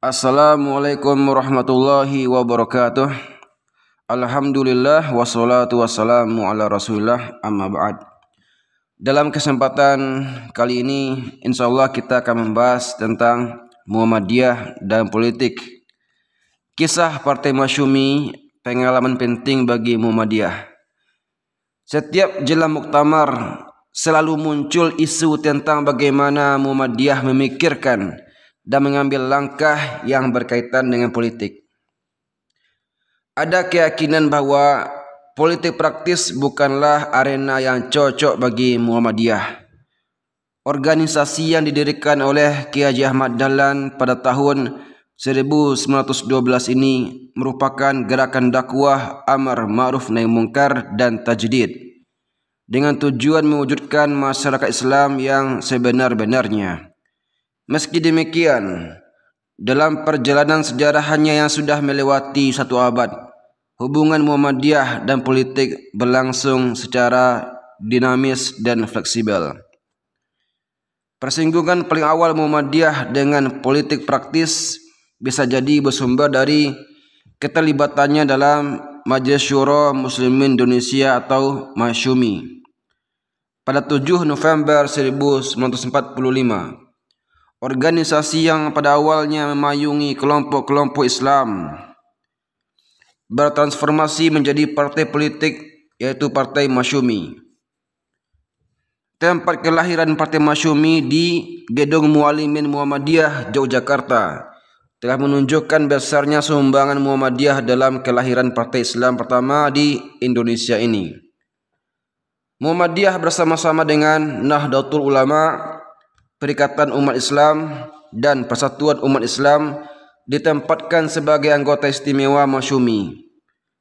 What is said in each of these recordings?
Assalamualaikum warahmatullahi wabarakatuh Alhamdulillah wassalatu wassalamu ala rasulillah amma ba'd Dalam kesempatan kali ini insya Allah kita akan membahas tentang Muhammadiyah dan politik Kisah Partai Masyumi pengalaman penting bagi Muhammadiyah Setiap jelang muktamar selalu muncul isu tentang bagaimana Muhammadiyah memikirkan dan mengambil langkah yang berkaitan dengan politik. Ada keyakinan bahawa politik praktis bukanlah arena yang cocok bagi Muhammadiyah. Organisasi yang didirikan oleh Kiai Haji Ahmad Dahlan pada tahun 1912 ini merupakan gerakan dakwah Amar Ma'ruf Nahi Munkar dan Tajdid dengan tujuan mewujudkan masyarakat Islam yang sebenar-benarnya. Meski demikian, dalam perjalanan sejarahnya yang sudah melewati satu abad, hubungan Muhammadiyah dan politik berlangsung secara dinamis dan fleksibel. Persinggungan paling awal Muhammadiyah dengan politik praktis bisa jadi bersumber dari keterlibatannya dalam Majelis Syuro Muslimin Indonesia atau Masyumi pada 7 November 1945 organisasi yang pada awalnya memayungi kelompok-kelompok Islam bertransformasi menjadi partai politik yaitu Partai Masyumi. Tempat kelahiran Partai Masyumi di Gedung Mualimin Muhammadiyah, Yogyakarta telah menunjukkan besarnya sumbangan Muhammadiyah dalam kelahiran Partai Islam pertama di Indonesia ini. Muhammadiyah bersama-sama dengan Nahdlatul Ulama perikatan umat Islam dan persatuan umat Islam ditempatkan sebagai anggota istimewa Masyumi.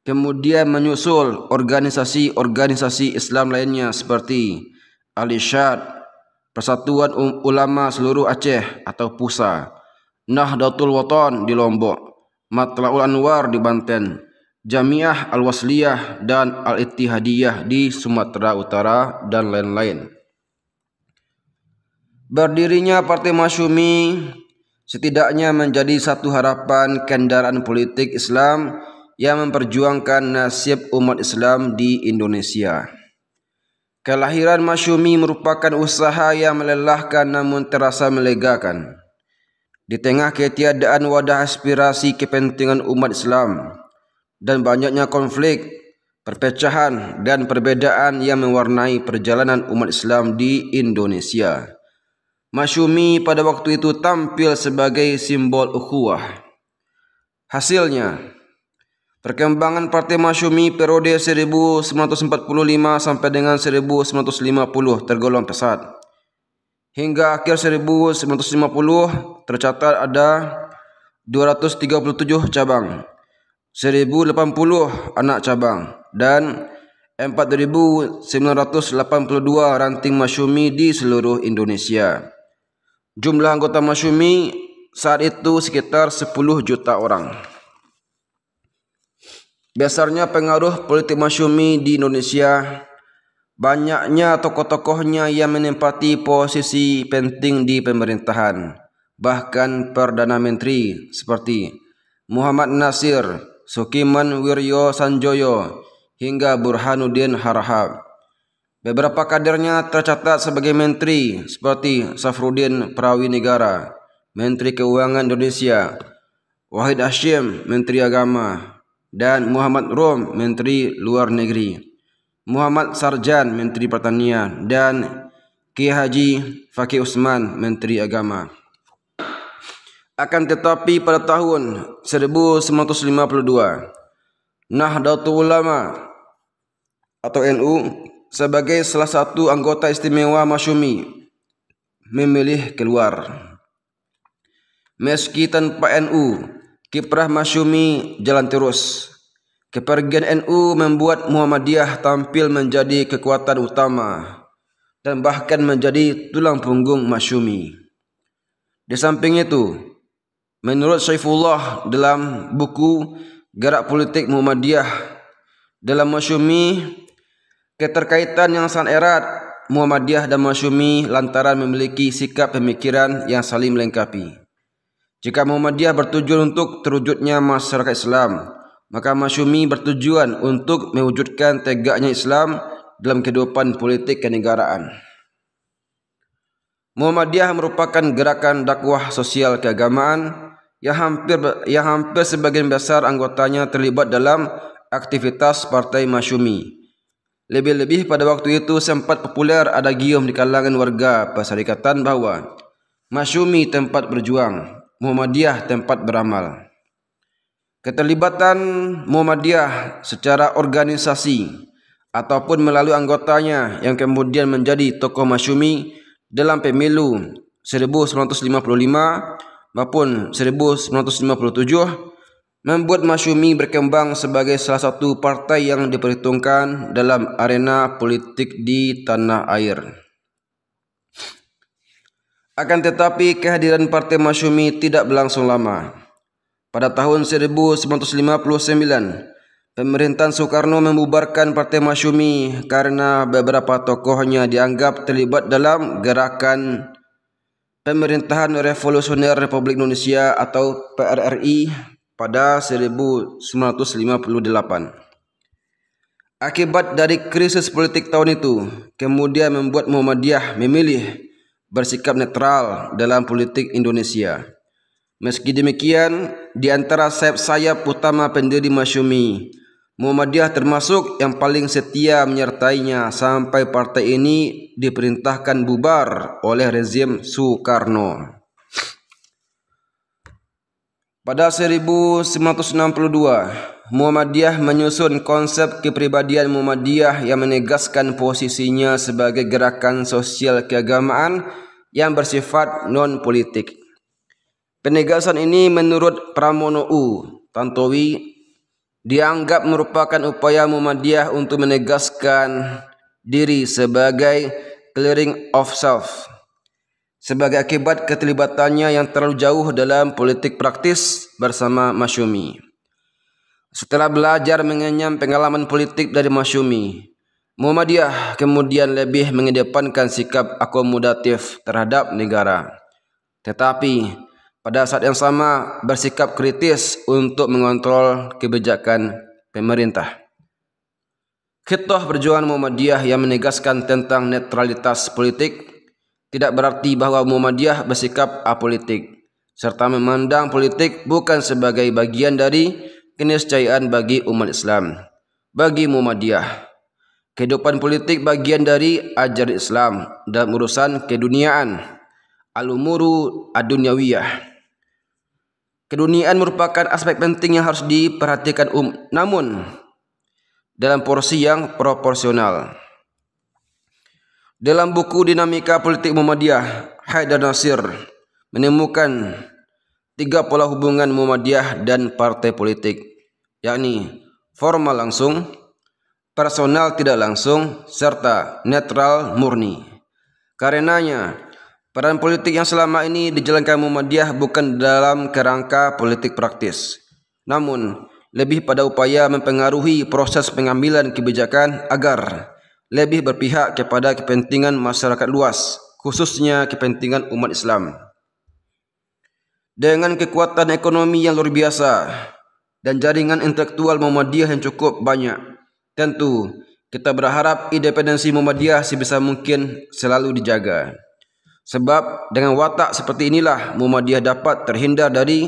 Kemudian menyusul organisasi-organisasi Islam lainnya seperti Alisyad, Persatuan Ulama Seluruh Aceh atau PUSA, Nahdlatul Waton di Lombok, Matlaul Anwar di Banten, Jamiah Al-Wasliyah dan Al-Ittihadiyah di Sumatera Utara dan lain-lain. Berdirinya Partai Masyumi setidaknya menjadi satu harapan kendaraan politik Islam yang memperjuangkan nasib umat Islam di Indonesia. Kelahiran Masyumi merupakan usaha yang melelahkan namun terasa melegakan. Di tengah ketiadaan wadah aspirasi kepentingan umat Islam dan banyaknya konflik, perpecahan dan perbedaan yang mewarnai perjalanan umat Islam di Indonesia. Masyumi pada waktu itu tampil sebagai simbol ukhuwah. Hasilnya, perkembangan Partai Masyumi periode 1945 sampai dengan 1950 tergolong pesat. Hingga akhir 1950 tercatat ada 237 cabang, 1080 anak cabang dan 4.982 ranting masyumi di seluruh Indonesia. Jumlah anggota Masyumi saat itu sekitar 10 juta orang. Besarnya pengaruh politik Masyumi di Indonesia Banyaknya tokoh-tokohnya yang menempati posisi penting di pemerintahan, bahkan Perdana Menteri seperti Muhammad Nasir, Sukiman Wiryo Sanjoyo, hingga Burhanuddin Harahap. Beberapa kadernya tercatat sebagai menteri seperti Safrudin Perawi Negara, Menteri Keuangan Indonesia, Wahid Hashim, Menteri Agama, dan Muhammad Rom, Menteri Luar Negeri, Muhammad Sarjan, Menteri Pertanian, dan Ki Haji Fakih Usman, Menteri Agama. Akan tetapi pada tahun 1952, Nahdlatul Ulama atau NU sebagai salah satu anggota istimewa Masyumi memilih keluar. Meski tanpa NU, kiprah Masyumi jalan terus. Kepergian NU membuat Muhammadiyah tampil menjadi kekuatan utama dan bahkan menjadi tulang punggung Masyumi. Di samping itu, menurut Saifullah dalam buku Gerak Politik Muhammadiyah, dalam Masyumi keterkaitan yang sangat erat Muhammadiyah dan Masyumi lantaran memiliki sikap pemikiran yang saling melengkapi. Jika Muhammadiyah bertujuan untuk terwujudnya masyarakat Islam, maka Masyumi bertujuan untuk mewujudkan tegaknya Islam dalam kehidupan politik kenegaraan. Muhammadiyah merupakan gerakan dakwah sosial keagamaan yang hampir yang hampir sebagian besar anggotanya terlibat dalam aktivitas Partai Masyumi. Lebih-lebih pada waktu itu sempat populer ada gium di kalangan warga perserikatan bahwa Masyumi tempat berjuang, Muhammadiyah tempat beramal. Keterlibatan Muhammadiyah secara organisasi ataupun melalui anggotanya yang kemudian menjadi tokoh Masyumi dalam pemilu 1955 maupun 1957 membuat Masyumi berkembang sebagai salah satu partai yang diperhitungkan dalam arena politik di tanah air. Akan tetapi kehadiran Partai Masyumi tidak berlangsung lama. Pada tahun 1959, pemerintahan Soekarno membubarkan Partai Masyumi karena beberapa tokohnya dianggap terlibat dalam gerakan Pemerintahan Revolusioner Republik Indonesia atau PRRI pada 1958. Akibat dari krisis politik tahun itu, kemudian membuat Muhammadiyah memilih bersikap netral dalam politik Indonesia. Meski demikian, di antara sayap-sayap utama pendiri Masyumi, Muhammadiyah termasuk yang paling setia menyertainya sampai partai ini diperintahkan bubar oleh rezim Soekarno. Pada 1962, Muhammadiyah menyusun konsep kepribadian Muhammadiyah yang menegaskan posisinya sebagai gerakan sosial keagamaan yang bersifat non-politik. Penegasan ini menurut Pramono U. Tantowi dianggap merupakan upaya Muhammadiyah untuk menegaskan diri sebagai clearing of self sebagai akibat keterlibatannya yang terlalu jauh dalam politik praktis bersama Masyumi. Setelah belajar mengenyam pengalaman politik dari Masyumi, Muhammadiyah kemudian lebih mengedepankan sikap akomodatif terhadap negara. Tetapi pada saat yang sama bersikap kritis untuk mengontrol kebijakan pemerintah. Khitoh perjuangan Muhammadiyah yang menegaskan tentang netralitas politik tidak berarti bahwa Muhammadiyah bersikap apolitik serta memandang politik bukan sebagai bagian dari keniscayaan bagi umat Islam. Bagi Muhammadiyah, kehidupan politik bagian dari ajaran Islam dalam urusan keduniaan. Al-umuru ad-dunyawiyah. Keduniaan merupakan aspek penting yang harus diperhatikan um, namun dalam porsi yang proporsional dalam buku Dinamika Politik Muhammadiyah Haidar Nasir menemukan tiga pola hubungan Muhammadiyah dan partai politik yakni formal langsung, personal tidak langsung, serta netral murni. Karenanya, peran politik yang selama ini dijalankan Muhammadiyah bukan dalam kerangka politik praktis, namun lebih pada upaya mempengaruhi proses pengambilan kebijakan agar lebih berpihak kepada kepentingan masyarakat luas, khususnya kepentingan umat Islam. Dengan kekuatan ekonomi yang luar biasa dan jaringan intelektual Muhammadiyah yang cukup banyak, tentu kita berharap independensi Muhammadiyah sebisa mungkin selalu dijaga. Sebab dengan watak seperti inilah Muhammadiyah dapat terhindar dari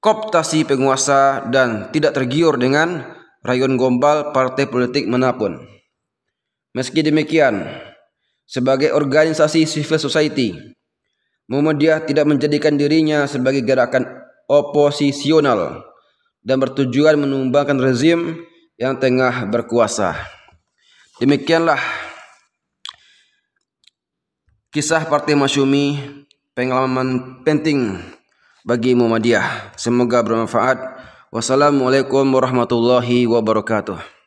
koptasi penguasa dan tidak tergiur dengan rayuan gombal partai politik manapun. Meski demikian, sebagai organisasi civil society, Muhammadiyah tidak menjadikan dirinya sebagai gerakan oposisional dan bertujuan menumbangkan rezim yang tengah berkuasa. Demikianlah kisah Partai Masyumi, pengalaman penting bagi Muhammadiyah. Semoga bermanfaat. Wassalamualaikum warahmatullahi wabarakatuh.